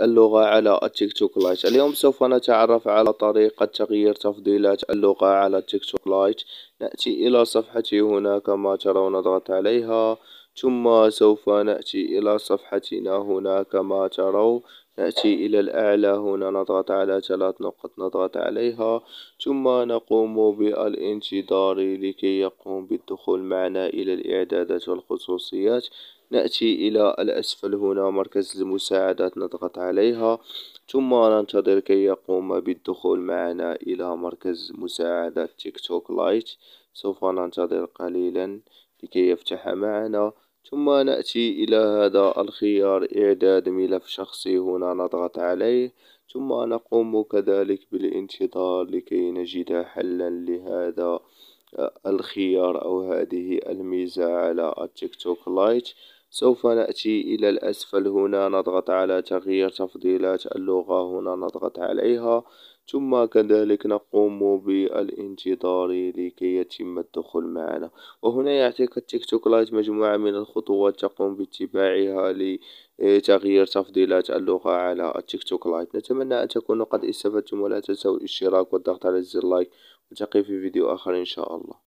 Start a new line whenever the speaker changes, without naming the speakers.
اللغة على التيك توك لايت اليوم سوف نتعرف على طريقة تغيير تفضيلات اللغة على التيك توك لايت نأتي إلى صفحتي هنا كما ترون نضغط عليها ثم سوف نأتي إلى صفحتنا هنا كما ترون نأتي إلى الأعلى هنا نضغط على ثلاث نقط نضغط عليها ثم نقوم بالانتظار لكي يقوم بالدخول معنا إلى الإعدادات والخصوصيات نأتي إلى الأسفل هنا مركز المساعدات نضغط عليها ثم ننتظر كي يقوم بالدخول معنا إلى مركز مساعدة تيك توك لايت سوف ننتظر قليلا لكي يفتح معنا ثم نأتي إلى هذا الخيار إعداد ملف شخصي هنا نضغط عليه ثم نقوم كذلك بالانتظار لكي نجد حلا لهذا آه، الخيار أو هذه الميزة على التيك توك لايت سوف نأتي إلى الأسفل هنا نضغط على تغيير تفضيلات اللغة هنا نضغط عليها ثم كذلك نقوم بالانتظار لكي يتم الدخول معنا وهنا يعطيك التيك توك لايت مجموعة من الخطوات تقوم باتباعها لتغيير تفضيلات اللغة على التيك توك لايت نتمنى أن تكونوا قد استفدتم ولا تنسوا الاشتراك والضغط على زر لايك نلتقي في فيديو آخر إن شاء الله